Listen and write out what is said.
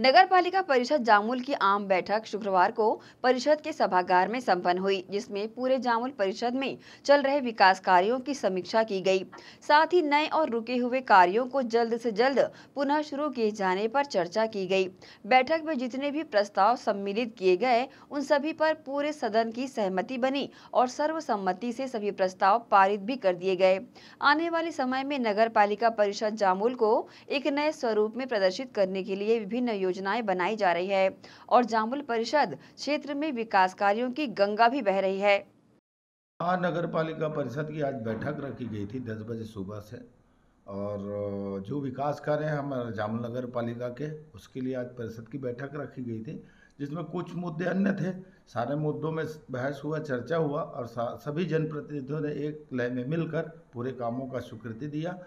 नगर पालिका परिषद जामुल की आम बैठक शुक्रवार को परिषद के सभागार में संपन्न हुई जिसमें पूरे जामुल परिषद में चल रहे विकास कार्यों की समीक्षा की गई साथ ही नए और रुके हुए कार्यों को जल्द से जल्द पुनः शुरू किए जाने पर चर्चा की गई बैठक में जितने भी प्रस्ताव सम्मिलित किए गए उन सभी पर पूरे सदन की सहमति बनी और सर्वसम्मति से सभी प्रस्ताव पारित भी कर दिए गए आने वाले समय में नगर परिषद जामुल को एक नए स्वरूप में प्रदर्शित करने के लिए विभिन्न योजनाएं बनाई जा रही है और जामुल परिषद क्षेत्र में विकास कार्यों की गंगा भी बह रही है नगर पालिका परिषद की आज बैठक रखी गई थी दस बजे सुबह से और जो विकास कार्य हैं हमारे जामुल नगर पालिका के उसके लिए आज परिषद की बैठक रखी गई थी जिसमें कुछ मुद्दे अन्य थे सारे मुद्दों में बहस हुआ चर्चा हुआ और सभी जनप्रतिनिधियों ने एक लय में मिलकर पूरे कामों का स्वीकृति दिया